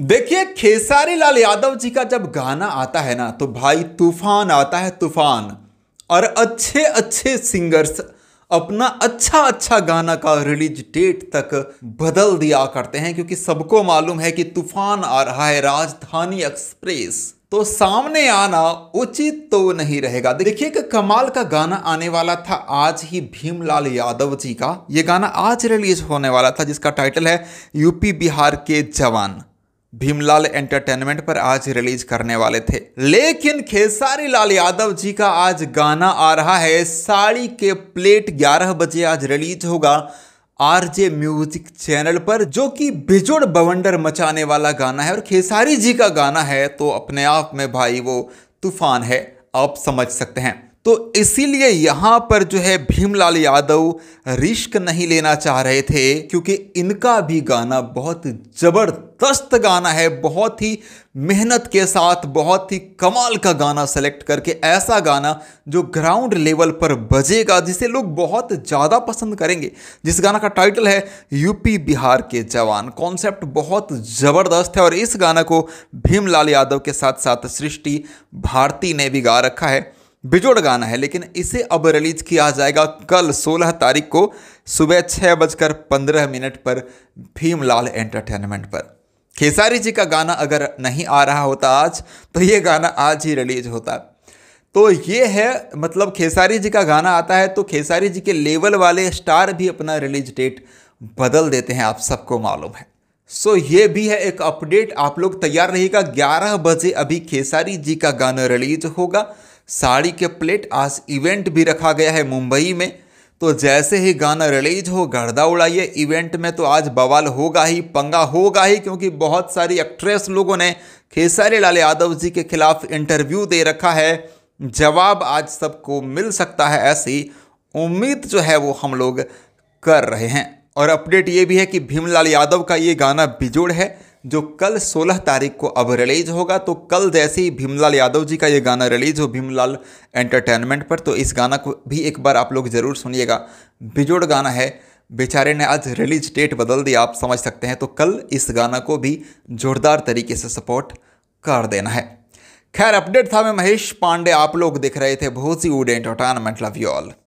देखिए खेसारी लाल यादव जी का जब गाना आता है ना तो भाई तूफान आता है तूफान और अच्छे अच्छे सिंगर्स अपना अच्छा अच्छा गाना का रिलीज डेट तक बदल दिया करते हैं क्योंकि सबको मालूम है कि तूफान आ रहा है राजधानी एक्सप्रेस तो सामने आना उचित तो नहीं रहेगा देखिए एक कमाल का गाना आने वाला था आज ही भीमलाल यादव जी का ये गाना आज रिलीज होने वाला था जिसका टाइटल है यूपी बिहार के जवान भीमलाल एंटरटेनमेंट पर आज रिलीज करने वाले थे लेकिन खेसारी लाल यादव जी का आज गाना आ रहा है साड़ी के प्लेट 11 बजे आज रिलीज होगा आरजे म्यूजिक चैनल पर जो कि बिजोड़ बवंडर मचाने वाला गाना है और खेसारी जी का गाना है तो अपने आप में भाई वो तूफान है आप समझ सकते हैं तो इसीलिए यहाँ पर जो है भीमलाल यादव रिस्क नहीं लेना चाह रहे थे क्योंकि इनका भी गाना बहुत ज़बरदस्त गाना है बहुत ही मेहनत के साथ बहुत ही कमाल का गाना सेलेक्ट करके ऐसा गाना जो ग्राउंड लेवल पर बजेगा जिसे लोग बहुत ज़्यादा पसंद करेंगे जिस गाना का टाइटल है यूपी बिहार के जवान कॉन्सेप्ट बहुत ज़बरदस्त है और इस गाना को भीमलाल यादव के साथ साथ सृष्टि भारती ने भी गा रखा है बिजोड़ गाना है लेकिन इसे अब रिलीज किया जाएगा कल 16 तारीख को सुबह छः बजकर पंद्रह मिनट पर भीमलाल एंटरटेनमेंट पर खेसारी जी का गाना अगर नहीं आ रहा होता आज तो ये गाना आज ही रिलीज होता तो ये है मतलब खेसारी जी का गाना आता है तो खेसारी जी के लेवल वाले स्टार भी अपना रिलीज डेट बदल देते हैं आप सबको मालूम है सो so, ये भी है एक अपडेट आप लोग तैयार रहेगा 11 बजे अभी खेसारी जी का गाना रिलीज होगा साड़ी के प्लेट आज इवेंट भी रखा गया है मुंबई में तो जैसे ही गाना रिलीज हो गर्दा उड़ाइए इवेंट में तो आज बवाल होगा ही पंगा होगा ही क्योंकि बहुत सारी एक्ट्रेस लोगों ने खेसारी लाल यादव जी के खिलाफ इंटरव्यू दे रखा है जवाब आज सबको मिल सकता है ऐसी उम्मीद जो है वो हम लोग कर रहे हैं और अपडेट ये भी है कि भीमलाल यादव का ये गाना बिजोड़ है जो कल 16 तारीख को अब रिलीज होगा तो कल जैसे ही भीमलाल यादव जी का ये गाना रिलीज हो भीमलाल एंटरटेनमेंट पर तो इस गाना को भी एक बार आप लोग ज़रूर सुनिएगा बिजोड़ गाना है बेचारे ने आज रिलीज डेट बदल दिया आप समझ सकते हैं तो कल इस गाना को भी जोरदार तरीके से सपोर्ट कर देना है खैर अपडेट था मैं महेश पांडे आप लोग देख रहे थे बहुत सी वुड एंटरटेनमेंट लव यू ऑल